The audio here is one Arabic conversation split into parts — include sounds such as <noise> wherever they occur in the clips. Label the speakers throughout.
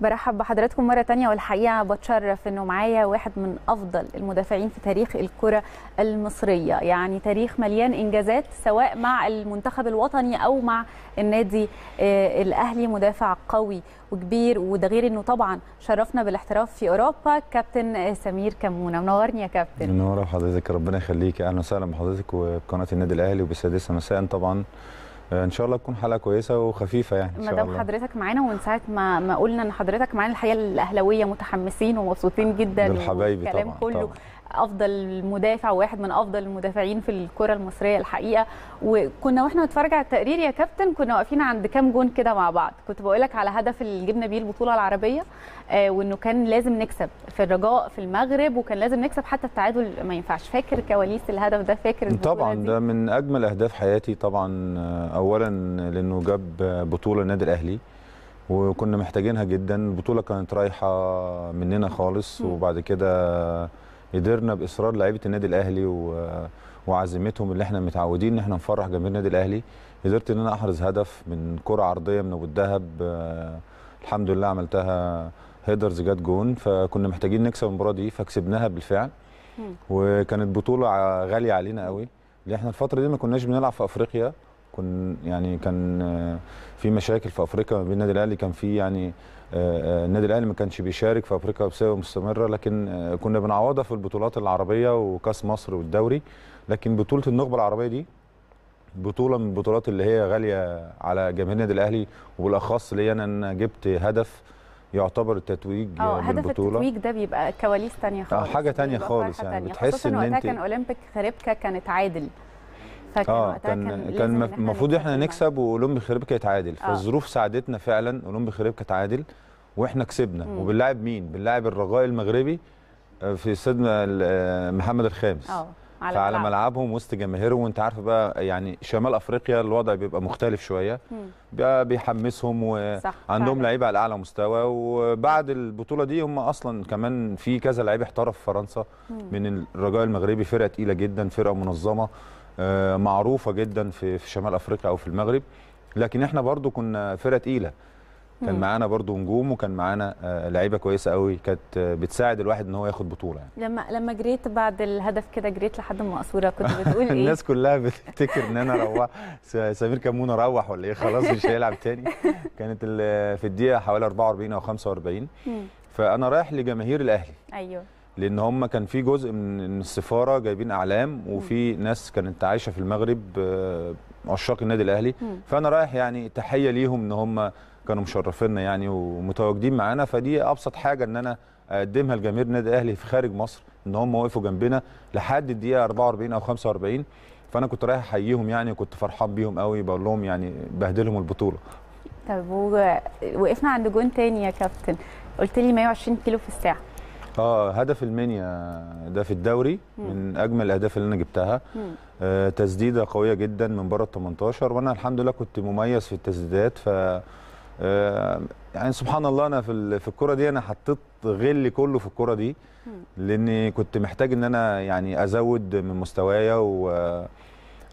Speaker 1: برحب بحضراتكم مرة تانية والحقيقة بتشرف انه معايا واحد من افضل المدافعين في تاريخ الكرة المصرية، يعني تاريخ مليان انجازات سواء مع المنتخب الوطني او مع النادي آه، الاهلي مدافع قوي وكبير وده غير انه طبعا شرفنا بالاحتراف في اوروبا كابتن آه، سمير كمونه منورني يا كابتن
Speaker 2: منوره حضرتك ربنا يخليك اهلا وسهلا بحضرتك وبقناه النادي الاهلي وبالسادسه مساء طبعا ان شاء الله تكون حلقه كويسه وخفيفه يعني ان شاء الله مدام
Speaker 1: حضرتك معانا ومن ساعه ما ما قلنا ان حضرتك معانا الحقيقه الاهلاويه متحمسين ومبسوطين جدا الحبايب كله طبعا. افضل مدافع وواحد من افضل المدافعين في الكره المصريه الحقيقه وكنا واحنا بنتفرج على التقرير يا كابتن كنا واقفين عند كام جون كده مع بعض كنت بقول لك على هدف اللي جبنا بيه البطوله العربيه آه وانه كان لازم نكسب في الرجاء في المغرب وكان لازم نكسب حتى التعادل ما ينفعش فاكر كواليس الهدف ده فاكر
Speaker 2: طبعا إيه؟ ده من اجمل اهداف حياتي طبعا آه، اولا لانه جاب بطوله النادي الاهلي وكنا محتاجينها جدا البطوله كانت رايحه مننا خالص وبعد كده قدرنا باصرار لعيبه النادي الاهلي و... وعزيمتهم اللي احنا متعودين ان احنا نفرح جماهير النادي الاهلي قدرت ان انا احرز هدف من كره عرضيه من ابو الذهب آه، الحمد لله عملتها هيدرز جت جون فكنا محتاجين نكسب المباراه دي فكسبناها بالفعل وكانت بطوله غاليه علينا قوي اللي احنا الفتره دي ما كناش بنلعب في افريقيا كن يعني كان آه، في مشاكل في افريقيا بين النادي الاهلي كان في يعني آه، آه، النادي الاهلي ما كانش بيشارك في افريقيا بسبب مستمره لكن كنا بنعوضها في البطولات العربيه وكاس مصر والدوري لكن بطوله النخبه العربيه دي بطوله من البطولات اللي هي غاليه على جماهير النادي الاهلي وبالاخص ليا انا انا جبت هدف يعتبر التتويج اه هدف التتويج
Speaker 1: ده بيبقى كواليس ثانيه خالص اه حاجه ثانيه خالص يعني بتحس ان انت كان اولمبيك خريبكا كانت عادل فاكر آه وقتها كان كان المفروض
Speaker 2: احنا نكسب واولمبي خريبكا يتعادل آه. فالظروف ساعدتنا فعلا اولمبي خريبكا تعادل واحنا كسبنا مم. وبنلاعب مين؟ بنلاعب الرجاء المغربي آه، في استاد آه، محمد الخامس اه
Speaker 3: على فعلى ملعبهم
Speaker 2: وسط جماهيرهم وانت عارف بقى يعني شمال افريقيا الوضع بيبقى مختلف شويه بقى بيحمسهم وعندهم لعيبه على اعلى مستوى وبعد البطوله دي هم اصلا كمان في كذا لعيب احترف في فرنسا مم. من الرجاء المغربي فرقه تقيله جدا فرقه منظمه آه، معروفه جدا في في شمال افريقيا او في المغرب لكن احنا برضو كنا فرقه تقيله كان معانا برضو نجوم وكان معانا آه، لعيبه كويسه قوي كانت آه، بتساعد الواحد ان هو ياخد بطوله يعني.
Speaker 1: لما لما جريت بعد الهدف كده جريت لحد المقصوره كنت بتقول <laughs> ايه الناس
Speaker 2: كلها بتفتكر ان انا روح سمير كمون روح ولا ايه خلاص مش هيلعب تاني <laughs> كانت في الدقيقه حوالي 44 او 45 فانا رايح لجماهير الاهلي ايوه لان هم كان في جزء من السفاره جايبين اعلام وفي ناس كانت عايشه في المغرب آه، عشاق النادي الاهلي فانا رايح يعني تحيه ليهم ان هم كانوا مشرفينا يعني ومتواجدين معانا فدي ابسط حاجه ان انا اقدمها لجماهير النادي الاهلي في خارج مصر ان هم وقفوا جنبنا لحد الدقيقه 44 او 45 فانا كنت رايح احييهم يعني وكنت فرحان بيهم قوي بقول لهم يعني بهدلهم البطوله
Speaker 1: طب وقفنا عند جون تاني يا كابتن قلت لي 120 كيلو في الساعه
Speaker 2: اه هدف المنيا ده في الدوري مم. من اجمل الاهداف اللي انا جبتها آه تسديده قويه جدا من بره ال 18 وانا الحمد لله كنت مميز في التسديدات ف آه يعني سبحان الله انا في في الكره دي انا حطيت غلي كله في الكره دي لاني كنت محتاج ان انا يعني ازود من مستوايا و آه،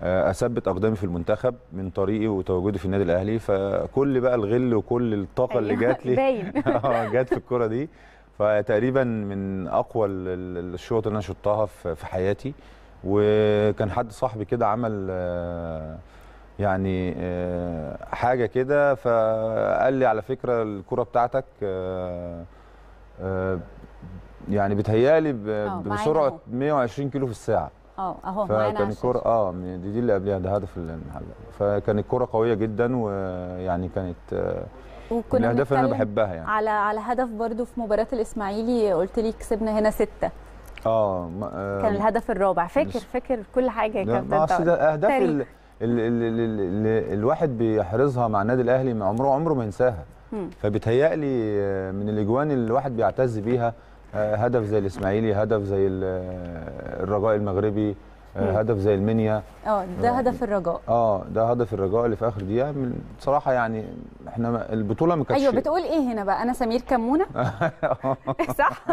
Speaker 2: آه، اثبت اقدامي في المنتخب من طريقي وتواجدي في النادي الاهلي فكل بقى الغل وكل الطاقه اللي أيوه، جات لي <laughs> اه جات في الكره دي فتقريبا من اقوى الشوط اللي انا شطتها في حياتي وكان حد صاحبي كده عمل آه، يعني آه، حاجه كده فقال لي على فكره الكره بتاعتك آه، يعني بتهيالي بسرعه 120 كيلو في الساعه
Speaker 3: اه اهو فكان الكره
Speaker 2: اه دي, دي اللي قبلها ده هدف المحل فكان الكره قويه جدا ويعني كانت وكنا الاهداف اللي انا بحبها يعني
Speaker 1: على على هدف برضو في مباراه الاسماعيلي قلت لي كسبنا هنا سته
Speaker 2: اه, آه، كان الهدف
Speaker 1: الرابع فاكر فاكر كل حاجه يا كابتن ما اصل اهداف ال ال
Speaker 2: ال الواحد بيحرزها مع النادي الاهلي من عمره عمره ما ينساها فبتهيألي آه، من الاجوان اللي الواحد بيعتز بيها آه، هدف زي الاسماعيلي هدف زي الرجاء المغربي آه، هدف زي المنيا
Speaker 1: اه ده آه، هدف الرجاء
Speaker 2: اه ده هدف الرجاء اللي في اخر دقيقه بصراحه يعني احنا البطوله ما ايوه بتقول
Speaker 1: ايه هنا بقى انا سمير كمونه <laughs> صح
Speaker 2: <laughs>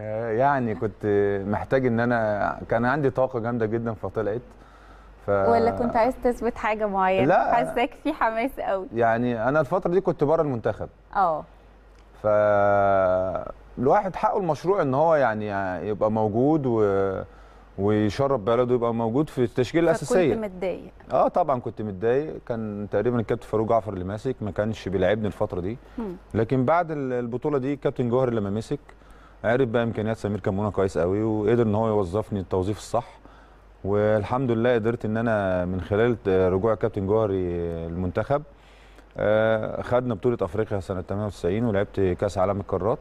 Speaker 2: آه، يعني كنت محتاج ان انا كان عندي طاقه جامده جدا فطلعت ف... ولا كنت
Speaker 1: عايز تثبت حاجه معينه لا حاساك في حماس قوي
Speaker 2: يعني انا الفتره دي كنت بره المنتخب اه ف الواحد حقه المشروع ان هو يعني يبقى موجود و ويشرب بلده يبقى موجود في التشكيل الاساسيه كنت متضايق اه طبعا كنت متضايق كان تقريبا الكابتن فاروق جعفر اللي ماسك ما كانش بيلاعبني الفتره دي لكن بعد البطوله دي كابتن جوهر لما مسك عرف بقى امكانيات سمير كمونه كويس قوي وقدر ان هو يوظفني التوظيف الصح والحمد لله قدرت ان انا من خلال رجوع كابتن جوهري المنتخب آه، خدنا بطوله افريقيا سنه 98 ولعبت كاس عالم القارات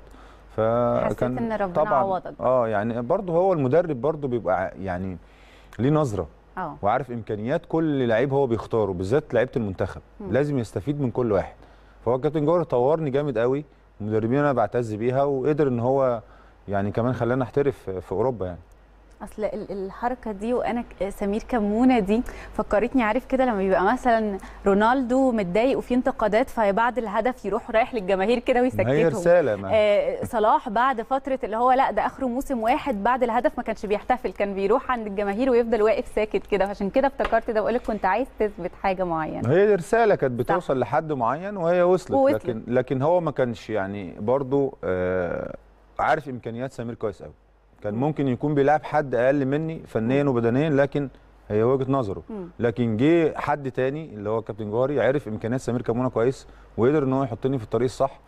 Speaker 2: فكان ان ربنا طبعا عوضك اه يعني برضه هو المدرب برضه بيبقى يعني ليه نظره أوه. وعارف امكانيات كل لعيب هو بيختاره بالذات لعيبه المنتخب م. لازم يستفيد من كل واحد فهو الكابتن جوهر طورني جامد قوي المدربين انا بعتز بيها وقدر ان هو يعني كمان خلاني احترف في اوروبا يعني
Speaker 1: اصل الحركه دي وانا سمير كمونه دي فكرتني عارف كده لما بيبقى مثلا رونالدو متضايق وفي انتقادات فبعد الهدف يروح رايح للجماهير كده ويسكتهم هي رساله ما. آه صلاح بعد فتره اللي هو لا ده اخره موسم واحد بعد الهدف ما كانش بيحتفل كان بيروح عند الجماهير ويفضل واقف ساكت كده عشان كده افتكرت ده بقول لك كنت عايز تثبت حاجه معينه
Speaker 2: هي رساله كانت بتوصل لحد معين وهي وصلت ووصلت. لكن لكن هو ما كانش يعني برضو آه عارف امكانيات سمير كويس قوي كان ممكن يكون بيلعب حد اقل مني فنيا وبدنيا لكن هي وجهه نظره لكن جه حد تاني اللي هو كابتن جوهري عرف امكانيات سمير كمونه كويس وقدر ان هو يحطني في الطريق الصح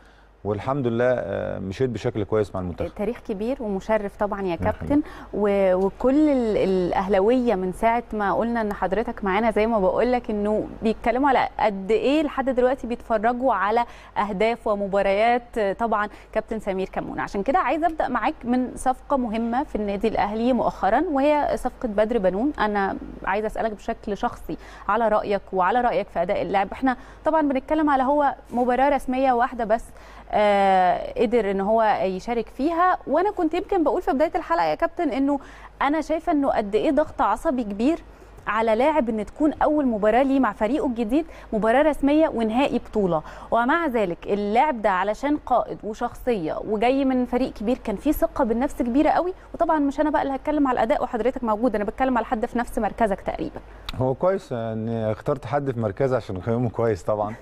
Speaker 2: والحمد لله آه، مشيت بشكل كويس مع المنتخب
Speaker 1: تاريخ كبير ومشرف طبعا يا كابتن وكل الاهلاويه من ساعه ما قلنا ان حضرتك معانا زي ما بقول لك انه بيتكلموا على قد ايه لحد دلوقتي بيتفرجوا على اهداف ومباريات طبعا كابتن سمير كمون عشان كده عايزه ابدا معاك من صفقه مهمه في النادي الاهلي مؤخرا وهي صفقه بدر بنون انا عايزه اسالك بشكل شخصي على رايك وعلى رايك في اداء اللاعب احنا طبعا بنتكلم على هو مباراه رسميه واحده بس آه، قدر ان هو يشارك فيها وانا كنت يمكن بقول في بدايه الحلقه يا كابتن انه انا شايفه انه قد ايه ضغط عصبي كبير على لاعب ان تكون اول مباراه ليه مع فريقه الجديد مباراه رسميه ونهائي بطوله ومع ذلك اللاعب ده علشان قائد وشخصيه وجاي من فريق كبير كان فيه ثقه بالنفس كبيره قوي وطبعا مش انا بقى اللي هتكلم على الاداء وحضرتك موجود انا بتكلم على حد في نفس مركزك تقريبا
Speaker 2: هو كويس ان اخترت حد في مركزه عشان قيمه كويس طبعا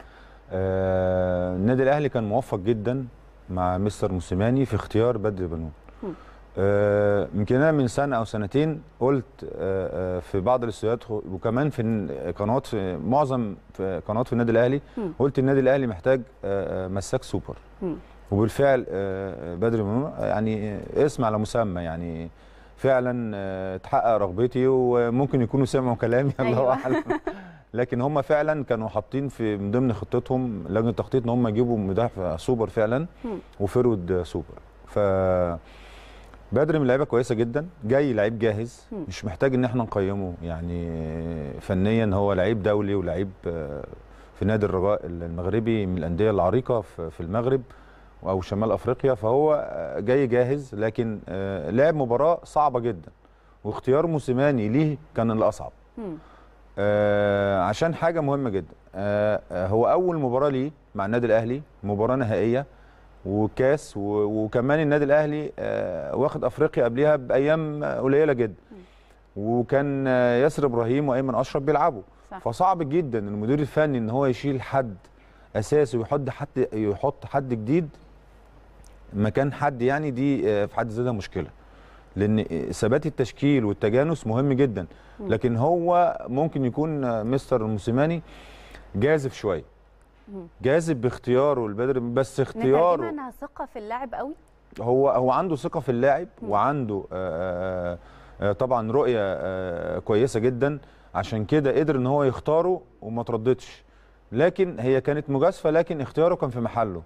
Speaker 2: آه النادي الاهلي كان موفق جدا مع مستر موسيماني في اختيار بدر بنون آه يمكن انا من سنه او سنتين قلت آه, آه، في بعض الاستوديوهات وكمان في قنوات في معظم في قنوات في النادي الاهلي م. قلت النادي الاهلي محتاج آه, آه، مساك سوبر م. وبالفعل آه، بدر بنون يعني اسم على مسمى يعني فعلا تحقق رغبتي وممكن يكونوا سمعوا كلامي الله أيوة. اعلم <laughs> لكن هم فعلا كانوا حاطين في من ضمن خطتهم لجنه التخطيط ان هم يجيبوا مدافع سوبر فعلا وفرود سوبر ف بدر من لعيبه كويسه جدا جاي لعيب جاهز مش محتاج ان احنا نقيمه يعني فنيا هو لعيب دولي ولعيب آه، في نادي الرجاء المغربي من الانديه العريقه في المغرب او شمال افريقيا فهو آه، جاي جاهز لكن آه، لعب مباراه صعبه جدا واختيار موسيماني ليه كان الاصعب آه عشان حاجه مهمه جدا آه،, آه هو اول مباراه ليه مع النادي الاهلي مباراه نهائيه وكاس وكمان النادي الاهلي آه واخد افريقيا قبلها بايام قليله جدا وكان آه، ياسر ابراهيم وايمن اشرف بيلعبوا صح. فصعب جدا المدير الفني ان هو يشيل حد اساسي ويحط حد يحط حد جديد مكان حد يعني دي آه، في حد ذاتها مشكله لان ثبات التشكيل والتجانس مهم جدا لكن هو ممكن يكون مستر موسيماني جازف شويه جاذب باختياره البدر بس اختياره
Speaker 1: انا ثقه في اللاعب قوي
Speaker 2: هو هو عنده ثقه في اللاعب وعنده آآ آه، آآ آه، آه، طبعا رؤيه كويسه جدا عشان كده قدر ان هو يختاره وما ترددش لكن هي كانت مجازفه لكن اختياره كان في محله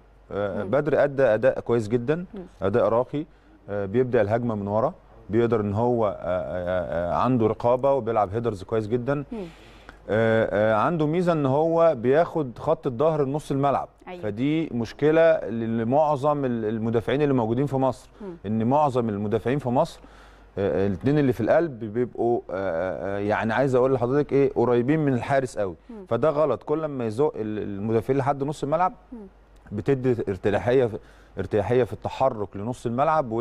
Speaker 2: بدر ادى اداء كويس جدا اداء راقي آه، بيبدا الهجمه من ورا بيقدر ان هو آه، آه، عنده رقابه وبيلعب هيدرز كويس جدا عنده ميزه ان هو بياخد خط الظهر نص الملعب أيوة. فدي مشكله لمعظم المدافعين اللي موجودين في مصر ان معظم المدافعين في مصر الاثنين اللي في القلب بيبقوا يعني عايز اقول لحضرتك ايه قريبين من الحارس قوي فده غلط كل ما يزق المدافعين لحد نص الملعب بتدي ارتلاحيه ارتياحيه في التحرك لنص الملعب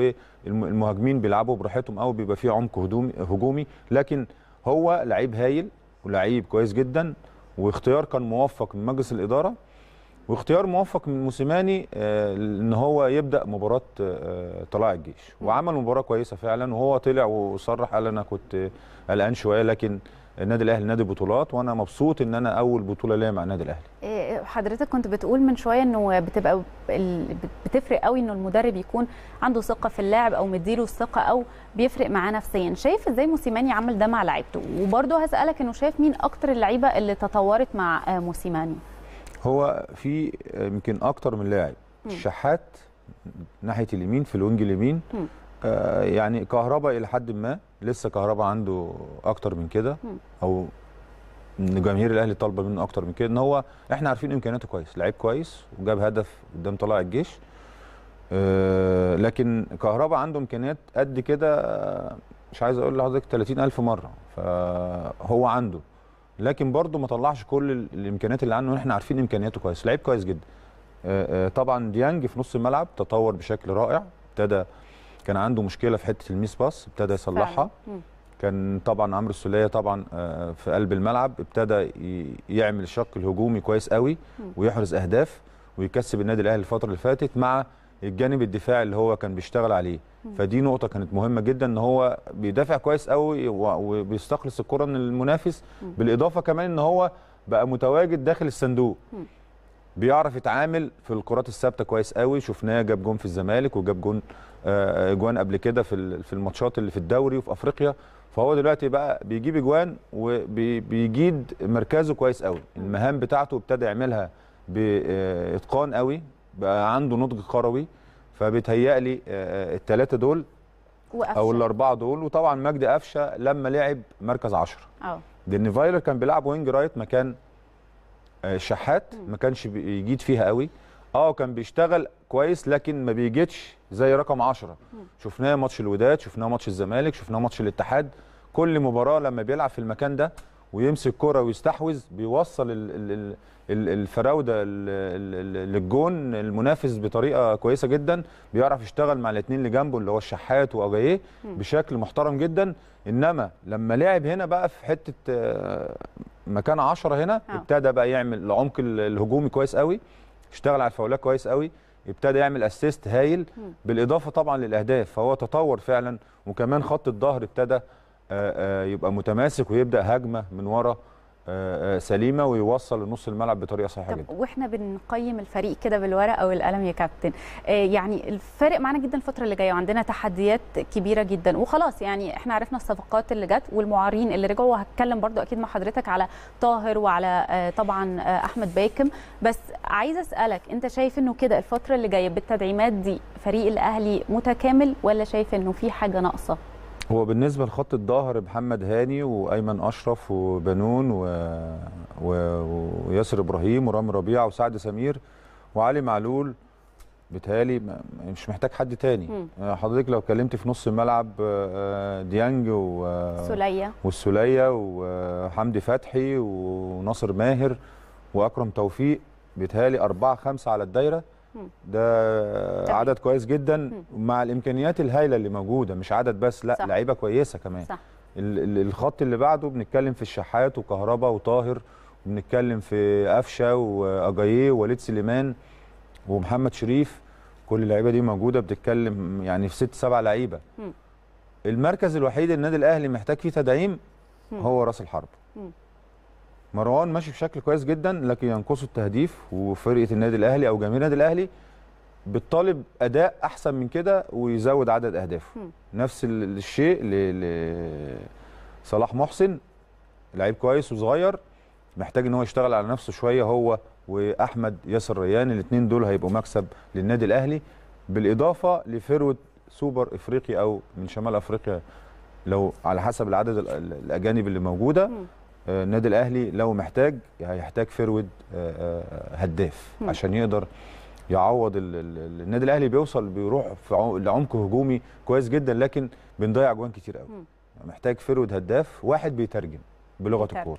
Speaker 2: والمهاجمين بيلعبوا براحتهم قوي بيبقى في عمق هجومي هجومي لكن هو لعيب هايل ولعيب كويس جدا واختيار كان موفق من مجلس الاداره واختيار موفق من موسيماني آه، ان هو يبدا مباراه آه، طلائع الجيش وعمل مباراه كويسه فعلا وهو طلع وصرح قال انا كنت قلقان شويه لكن النادي الاهلي نادي بطولات وانا مبسوط ان انا اول بطوله ليا مع النادي الاهلي
Speaker 1: إيه، إيه، حضرتك كنت بتقول من شويه انه بتبقى بتفرق قوي انه المدرب يكون عنده ثقه في اللاعب او مديله الثقه او بيفرق معاه نفسيا شايف ازاي موسيماني عمل ده مع لعيبته وبرده هسالك انه شايف مين اكتر اللعيبه اللي تطورت مع آه، موسيماني
Speaker 2: هو في آه، يمكن اكتر من لاعب الشحات ناحيه اليمين في الوينج اليمين آه، يعني كهرباء الى حد ما لسه كهرباء عنده اكتر من كده او جماهير الاهلي طالبه منه اكتر من كده ان هو احنا عارفين امكانياته كويس لعيب كويس وجاب هدف قدام طلائع الجيش آه، لكن كهرباء عنده امكانيات قد كده مش عايز اقول لحضرتك 30000 مره فهو عنده لكن برضه ما طلعش كل الامكانيات اللي عنه احنا عارفين امكانياته كويس لعيب كويس جدا آه، طبعا ديانج في نص الملعب تطور بشكل رائع ابتدى كان عنده مشكله في حته الميس باس ابتدى يصلحها كان طبعا عمرو السوليه طبعا آه، في قلب الملعب ابتدى يعمل الشق الهجومي كويس قوي ويحرز اهداف ويكسب النادي الاهلي الفتره اللي فاتت مع الجانب الدفاعي اللي هو كان بيشتغل عليه فدي نقطه كانت مهمه جدا ان هو بيدافع كويس قوي وبيستخلص الكره من المنافس بالاضافه كمان ان هو بقى متواجد داخل الصندوق بيعرف يتعامل في الكرات الثابته كويس قوي شفناه جاب جون في الزمالك وجاب جون اجوان آه، آه، قبل كده في في الماتشات اللي في الدوري وفي افريقيا فهو دلوقتي بقى بيجيب اجوان وبيجيد مركزه كويس قوي المهام بتاعته ابتدى يعملها باتقان قوي بقى عنده نضج كروي فبيتهيألي الثلاثه آه، دول وقفشة. او الاربعه دول وطبعا مجدي قفشه لما لعب مركز 10 اه لان فايلر كان بيلعب وينج رايت مكان آه، شحات ما كانش بيجيد فيها قوي اه كان بيشتغل كويس لكن ما بيجيتش زي رقم 10 شفناه ماتش الوداد شفناه ماتش الزمالك شفناه ماتش الاتحاد كل مباراه لما بيلعب في المكان ده ويمسك كرة ويستحوذ بيوصل الفراوده للجون المنافس بطريقه كويسه جدا بيعرف يشتغل مع الاثنين اللي جنبه اللي هو الشحات واجاييه بشكل محترم جدا انما لما لعب هنا بقى في حته آه، مكان 10 هنا آه. ابتدى بقى يعمل العمق الهجومي كويس قوي اشتغل على الفاولات كويس قوي ابتدى يعمل اسيست هايل بالاضافه طبعا للاهداف فهو تطور فعلا وكمان خط الظهر ابتدى آه، آه، يبقى متماسك ويبدا هجمه من ورا آه، سليمه ويوصل لنص الملعب بطريقه صحيحه جدا
Speaker 1: واحنا بنقيم الفريق كده بالورقه والقلم يا كابتن يعني الفارق معانا جدا الفتره اللي جايه وعندنا تحديات كبيره جدا وخلاص يعني احنا عرفنا الصفقات اللي جت والمعارين اللي رجعوا وهتكلم برضو اكيد مع حضرتك على طاهر وعلى طبعا احمد باكم بس عايز اسالك انت شايف انه كده الفتره اللي جايه بالتدعيمات دي فريق الاهلي متكامل ولا شايف انه في حاجه ناقصه
Speaker 2: هو بالنسبه لخط الظهر محمد هاني وايمن اشرف وبنون و... و... وياسر ابراهيم ورامي ربيعه وسعد سمير وعلي معلول بتهيألي مش محتاج حد تاني مم. آه، حضرتك لو اتكلمت في نص الملعب آه، آه، ديانج وسوليه والسوليه وحمدي فتحي وناصر ماهر واكرم توفيق بيتهيألي أربعة خمسة على الدايره ده عدد كويس جدا مع الامكانيات الهائله اللي موجوده مش عدد بس لا لعيبه كويسه كمان صح. الخط اللي بعده بنتكلم في الشحات وكهربا وطاهر وبنتكلم في قفشه واجاييه ووليد سليمان ومحمد شريف كل اللعيبه دي موجوده بتتكلم يعني في ست سبع لعيبه المركز الوحيد النادي الاهلي محتاج فيه تدعيم هو راس الحرب مروان ماشي بشكل كويس جدا لكن ينقصه التهديف وفرقه النادي الاهلي او جماهير النادي الاهلي بتطالب اداء احسن من كده ويزود عدد اهدافه نفس الشيء لصلاح محسن لعيب كويس وصغير محتاج ان هو يشتغل على نفسه شويه هو واحمد ياسر ريان الاثنين دول هيبقوا مكسب للنادي الاهلي بالاضافه لفروه سوبر افريقي او من شمال افريقيا لو على حسب العدد الاجانب اللي موجوده النادي الاهلي لو محتاج هيحتاج فرود آه، آه، هداف عشان يقدر يعوض النادي الاهلي بيوصل بيروح في لعمق هجومي كويس جدا لكن بنضيع جوان كتير قوي محتاج فرود هداف واحد بيترجم بلغه الكوره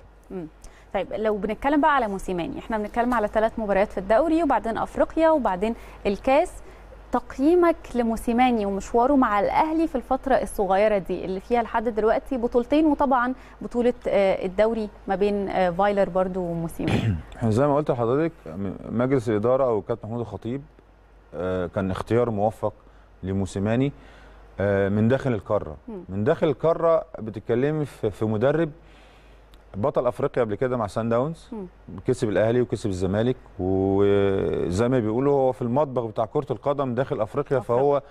Speaker 1: طيب لو بنتكلم بقى على موسيماني احنا بنتكلم على ثلاث مباريات في الدوري وبعدين افريقيا وبعدين الكاس تقييمك لموسيماني ومشواره مع الاهلي في الفتره الصغيره دي اللي فيها لحد دلوقتي بطولتين وطبعا بطوله آه، الدوري ما بين آه، فايلر برضو وموسيماني
Speaker 2: <clears throat> زي ما قلت لحضرتك مجلس الاداره او الكابتن محمود الخطيب آه، كان اختيار موفق لموسيماني من داخل القاره من داخل القاره بتتكلمي في مدرب بطل افريقيا قبل كده مع سان داونز كسب الاهلي وكسب الزمالك وزي ما بيقولوا هو في المطبخ بتاع كره القدم داخل افريقيا فهو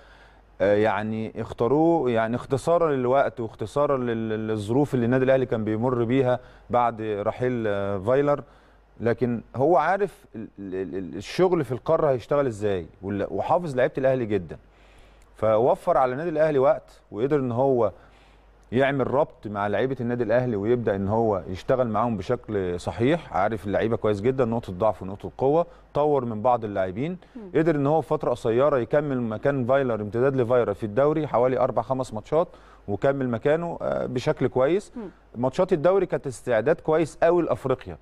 Speaker 2: آه، يعني اختاروه يعني اختصارا للوقت واختصارا للظروف اللي النادي الاهلي كان بيمر بيها بعد رحيل آه، فايلر لكن هو عارف الشغل في القاره هيشتغل ازاي وحافظ لعيبه الاهلي جدا فوفر على النادي الاهلي وقت وقدر ان هو يعمل ربط مع لعيبه النادي الاهلي ويبدا ان هو يشتغل معاهم بشكل صحيح عارف اللعيبه كويس جدا نقطه ضعف ونقطه قوه طور من بعض اللاعبين قدر ان هو في فتره قصيره يكمل مكان فايلر امتداد لفايلر في الدوري حوالي اربع خمس ماتشات وكمل مكانه آه، بشكل كويس ماتشات الدوري كانت استعداد كويس قوي لافريقيا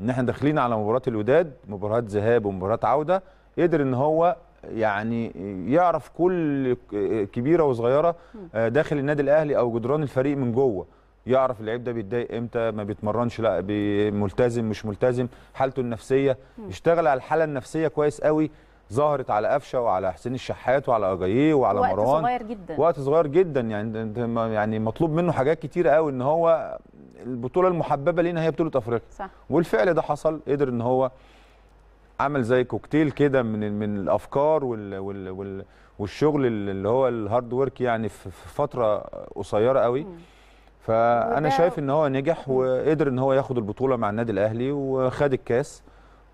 Speaker 2: ان احنا داخلين على مباراه الوداد مباراه ذهاب ومباراه عوده قدر ان هو يعني يعرف كل كبيره وصغيره آه، داخل النادي الاهلي او جدران الفريق من جوه يعرف اللعيب ده بيتضايق امتى ما بيتمرنش لا ملتزم مش ملتزم حالته النفسيه يشتغل على الحاله النفسيه كويس قوي ظهرت على قفشه وعلى حسين الشحات وعلى اجاييه وعلى وقت مروان وقت صغير جدا وقت صغير جدا يعني يعني مطلوب منه حاجات كتير قوي ان هو البطوله المحببه لينا هي بطوله افريقيا صح والفعل ده حصل قدر ان هو عمل زي كوكتيل كده من من الافكار وال وال وال والشغل اللي هو الهارد ورك يعني في فتره قصيره قوي فانا شايف ان هو نجح وقدر ان هو ياخد البطوله مع النادي الاهلي وخد الكاس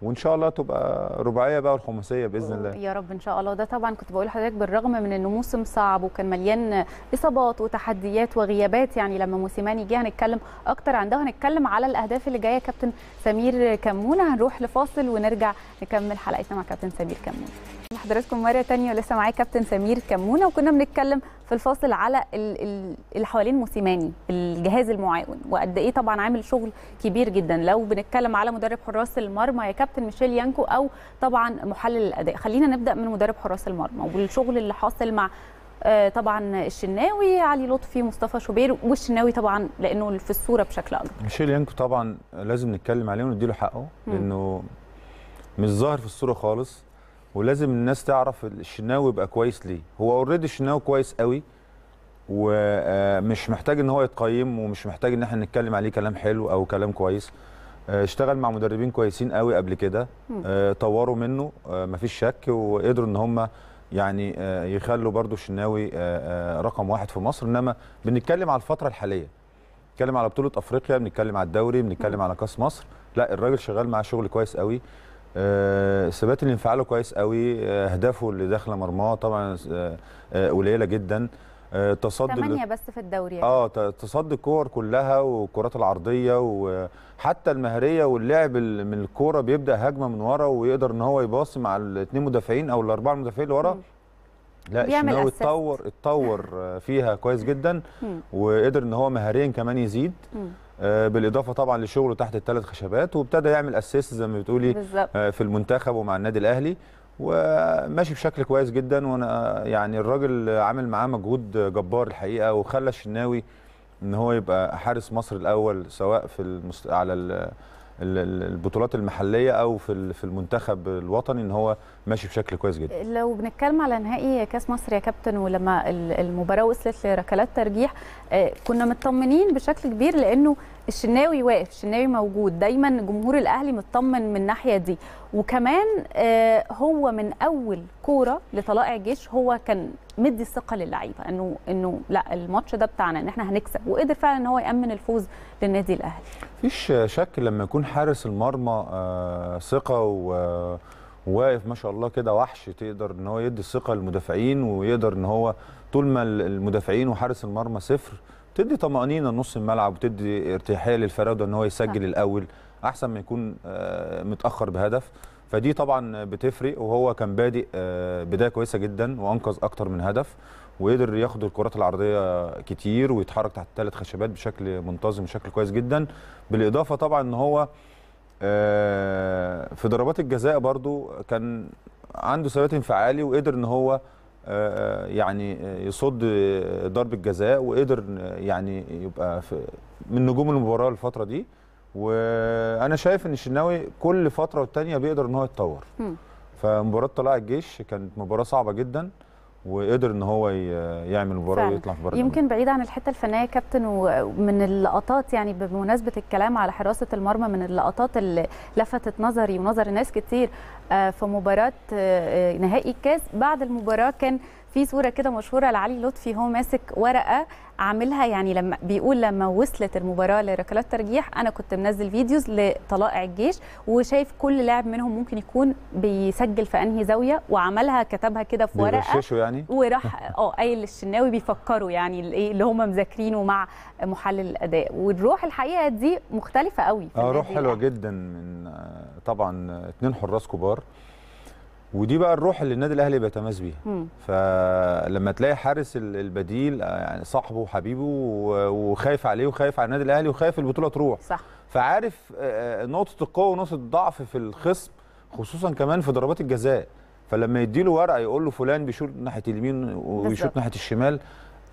Speaker 2: وان شاء الله تبقى رباعيه بقى والخماسيه باذن الله
Speaker 3: يا رب
Speaker 1: ان شاء الله ده طبعا كنت بقول لحضرتك بالرغم من انه موسم صعب وكان مليان اصابات وتحديات وغيابات يعني لما موسيماني جه هنتكلم اكتر عن ده هنتكلم على الاهداف اللي جايه كابتن سمير كمونه هنروح لفاصل ونرجع نكمل حلقتنا مع كابتن سمير كمونه حضراتكم مره تانية ولسه معايا كابتن سمير كمونه وكنا بنتكلم في الفاصل على اللي حوالين موسيماني الجهاز المعاون وقد ايه طبعا عامل شغل كبير جدا لو بنتكلم على مدرب حراس المرمى يا كابتن ميشيل يانكو او طبعا محلل الاداء خلينا نبدا من مدرب حراس المرمى والشغل اللي حاصل مع آه، طبعا الشناوي علي لطفي مصطفى شوبير والشناوي طبعا لانه في الصوره بشكل اكبر
Speaker 2: ميشيل يانكو طبعا لازم نتكلم عليه ونديله حقه لانه مش ظاهر في الصوره خالص ولازم الناس تعرف الشناوي يبقى كويس ليه هو اوريدي الشناوي كويس قوي ومش آه، محتاج ان هو يتقيم ومش محتاج ان احنا نتكلم عليه كلام حلو او كلام كويس آه، اشتغل مع مدربين كويسين قوي قبل كده آه، طوروا منه مفيش شك وقدروا ان هم يعني يخلوا برضو الشناوي رقم واحد في مصر انما بنتكلم على الفتره الحاليه بنتكلم على بطوله افريقيا بنتكلم على الدوري بنتكلم على كاس مصر لا الراجل شغال معاه شغل كويس قوي آه، ثبات الانفعاله كويس قوي آه، اهدافه اللي داخله مرماه طبعا آه، قليله جدا تصدي ثمانية
Speaker 1: بس في
Speaker 3: الدوري يعني.
Speaker 2: اه تصدي الكور كلها والكرات العرضيه وحتى المهريه واللعب من الكوره بيبدا هجمه من ورا ويقدر ان هو يباص مع الاثنين مدافعين او الاربعه المدافعين اللي ورا لا شنو اتطور اتطور فيها كويس جدا وقدر ان هو مهريا كمان يزيد آه، بالاضافه طبعا لشغله تحت الثلاث خشبات وابتدى يعمل اسيست زي ما بتقولي آه، في المنتخب ومع النادي الاهلي وماشي بشكل كويس جدا وانا يعني الراجل عامل معاه مجهود جبار الحقيقه وخلى الشناوي ان هو يبقى حارس مصر الاول سواء في المست... على ال... البطولات المحليه او في في المنتخب الوطني ان هو ماشي بشكل كويس جدا
Speaker 1: لو بنتكلم على نهائي كاس مصر يا كابتن ولما المباراه وصلت لركلات ترجيح آه، كنا مطمنين بشكل كبير لانه الشناوي واقف الشناوي موجود دايما جمهور الاهلي مطمن من الناحيه دي وكمان آه، هو من اول كوره لطلائع الجيش هو كان مدي الثقه للعيبه انه انه لا الماتش ده بتاعنا ان احنا هنكسب وقدر فعلا ان هو يامن الفوز للنادي الاهلي
Speaker 2: مفيش شك لما يكون حارس المرمى آه، ثقه وواقف آه، ما شاء الله كده وحش تقدر ان هو يدي الثقه للمدافعين ويقدر ان هو طول ما المدافعين وحارس المرمى صفر تدي طمانينه لنص الملعب وتدي ارتياحيه للفراوده ان هو يسجل صح. نعم. الاول احسن ما يكون آه، متاخر بهدف فدي طبعا بتفرق وهو كان بادئ آه، بدايه كويسه جدا وانقذ اكتر من هدف وقدر ياخد الكرات العرضيه كتير ويتحرك تحت الثلاث خشبات بشكل منتظم بشكل كويس جدا بالاضافه طبعا ان هو آه، في ضربات الجزاء برضو كان عنده ثبات انفعالي وقدر ان هو يعني يصد ضرب الجزاء وقدر يعني يبقى من نجوم المباراه الفتره دي وانا شايف ان الشناوي كل فتره والتانيه بيقدر أنه يتطور فمباراه طلاع الجيش كانت مباراه صعبه جدا وقدر ان هو يعمل مباراه ويطلع في بره يمكن
Speaker 1: بعيد عن الحته الفنيه كابتن ومن اللقطات يعني بمناسبه الكلام على حراسه المرمى من اللقطات اللي لفتت نظري ونظر ناس كتير آه، في مباراه آه، آه، نهائي الكاس بعد المباراه كان في صوره كده مشهوره لعلي لطفي هو ماسك ورقه عاملها يعني لما بيقول لما وصلت المباراه لركلات ترجيح انا كنت منزل فيديوز لطلائع الجيش وشايف كل لاعب منهم ممكن يكون بيسجل في انهي زاويه وعملها كتبها كده في ورقه
Speaker 2: يعني وراح
Speaker 1: <laughs> اه قايل للشناوي بيفكروا يعني الايه اللي هم مذاكرينه مع محلل الاداء والروح الحقيقه دي مختلفه قوي اه روح حلوه
Speaker 2: جدا من آه، طبعا اثنين حراس كبار ودي بقى الروح اللي النادي الاهلي بيتماس بيها فلما تلاقي حارس البديل آه، يعني صاحبه وحبيبه وخايف عليه وخايف على النادي الاهلي وخايف البطوله تروح صح فعارف آه، آه، نقطه القوه ونقطه الضعف في الخصم خصوصا كمان في ضربات الجزاء فلما يديله ورقه يقول له فلان بيشوط ناحيه اليمين ويشوط ناحيه الشمال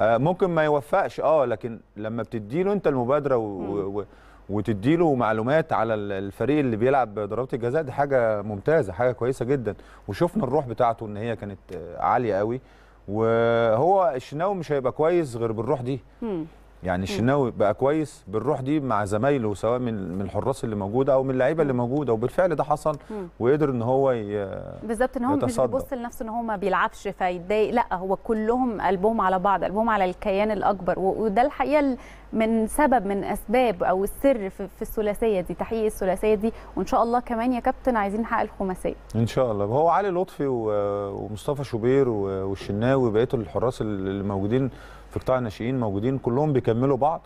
Speaker 2: ممكن ما يوفقش اه لكن لما بتديله انت المبادره و... له معلومات على الفريق اللي بيلعب ضربات الجزاء دي حاجه ممتازه حاجه كويسه جدا وشفنا الروح بتاعته ان هي كانت عاليه قوي وهو الشناوي مش هيبقى كويس غير بالروح دي يعني الشناوي بقى كويس بالروح دي مع زمايله سواء من من الحراس اللي موجوده او من اللعيبه اللي موجوده وبالفعل ده حصل وقدر ان هو
Speaker 1: بالظبط ان هو مش بيبص لنفسه ان هو ما بيلعبش فيتضايق لا هو كلهم قلبهم على بعض قلبهم على الكيان الاكبر وده الحقيقه من سبب من اسباب او السر في الثلاثيه دي تحقيق الثلاثيه دي وان شاء الله كمان يا كابتن عايزين نحقق الخماسيه
Speaker 2: ان شاء الله هو علي لطفي ومصطفى شوبير والشناوي وبقيه الحراس اللي موجودين في قطاع الناشئين موجودين كلهم بيكملوا بعض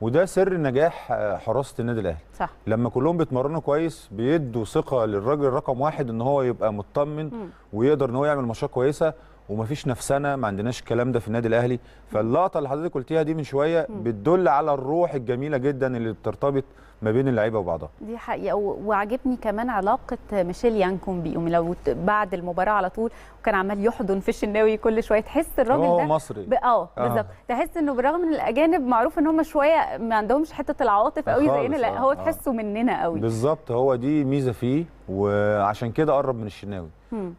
Speaker 2: وده سر نجاح آه، حراسه النادي الاهلي صح. لما كلهم بيتمرنوا كويس بيدوا ثقه للراجل رقم واحد ان هو يبقى مطمن ويقدر ان هو يعمل ماتشات كويسه ومفيش نفسنا ما عندناش الكلام ده في النادي الاهلي فاللقطه اللي حضرتك قلتيها دي من شويه بتدل على الروح الجميله جدا اللي بترتبط ما بين اللعيبه وبعضها
Speaker 1: دي حقيقه وعجبني كمان علاقه ميشيل يانكون بيهم لو بعد المباراه على طول وكان عمال يحضن في الشناوي كل شويه تحس الراجل ده مصري آه،, اه بالظبط تحس انه بالرغم ان الاجانب معروف ان هم شويه ما عندهمش حته العواطف قوي زينا لا آه، هو آه. تحسه مننا قوي بالظبط
Speaker 2: هو دي ميزه فيه وعشان كده قرب من الشناوي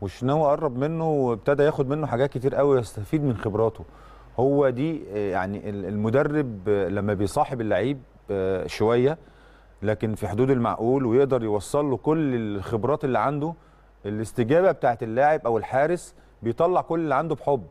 Speaker 2: والشناوي قرب منه وابتدى ياخد منه حاجات كتير قوي يستفيد من خبراته هو دي يعني المدرب لما بيصاحب اللعيب آه، شويه لكن في حدود المعقول ويقدر يوصل له كل الخبرات اللي عنده الاستجابه بتاعت اللاعب او الحارس بيطلع كل اللي عنده بحب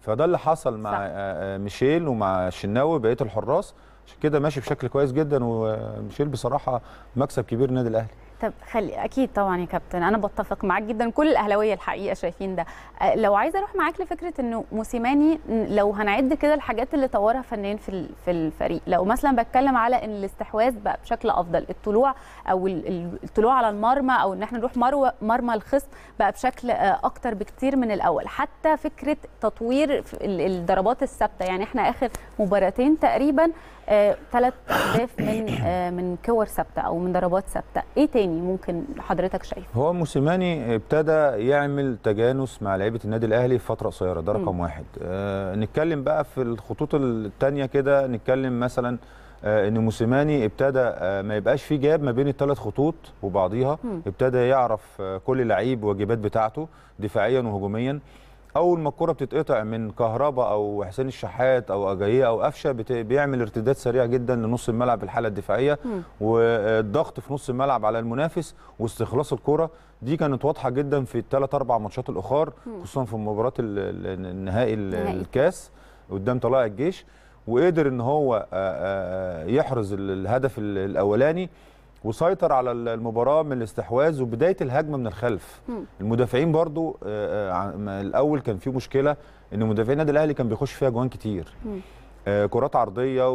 Speaker 2: فده اللي حصل مع صح. آه، آه، ميشيل ومع الشناوي بقيه الحراس عشان كده ماشي بشكل كويس جدا وميشيل بصراحه مكسب كبير للنادي الاهلي
Speaker 1: طب خلي اكيد طبعا يا كابتن انا بتفق معاك جدا كل الاهلاويه الحقيقه شايفين ده أه، لو عايزه اروح معاك لفكره انه موسيماني لو هنعد كده الحاجات اللي طورها فنان في في الفريق لو مثلا بتكلم على ان الاستحواذ بقى بشكل افضل الطلوع او الطلوع على المرمى او ان احنا نروح مرمى الخصم بقى بشكل أه، اكتر بكتير من الاول حتى فكره تطوير الضربات الثابته يعني احنا اخر مباراتين تقريبا ثلاث آه، اهداف من آه، من كور ثابته او من ضربات ثابته ايه تاني ممكن حضرتك شايفه
Speaker 2: هو موسيماني ابتدى يعمل تجانس مع لعيبه النادي الاهلي في فتره قصيره ده رقم واحد آه نتكلم بقى في الخطوط الثانيه كده نتكلم مثلا آه ان موسيماني ابتدى آه ما يبقاش في جاب ما بين الثلاث خطوط وبعضيها ابتدى يعرف آه كل لعيب واجبات بتاعته دفاعيا وهجوميا اول ما الكره بتتقطع من كهربا او حسين الشحات او اجاييه او قفشه بيعمل ارتداد سريع جدا لنص الملعب الحاله الدفاعيه والضغط في نص الملعب على المنافس واستخلاص الكره دي كانت واضحه جدا في الثلاث اربع ماتشات الاخر خصوصا في مباراه النهائي الكاس قدام طلائع الجيش وقدر ان هو يحرز الهدف الاولاني وسيطر على المباراه من الاستحواذ وبدايه الهجمه من الخلف م. المدافعين برضو آه، آه، الاول كان في مشكله ان مدافعين النادي الاهلي كان بيخش فيها جوان كتير م. آه، كرات عرضيه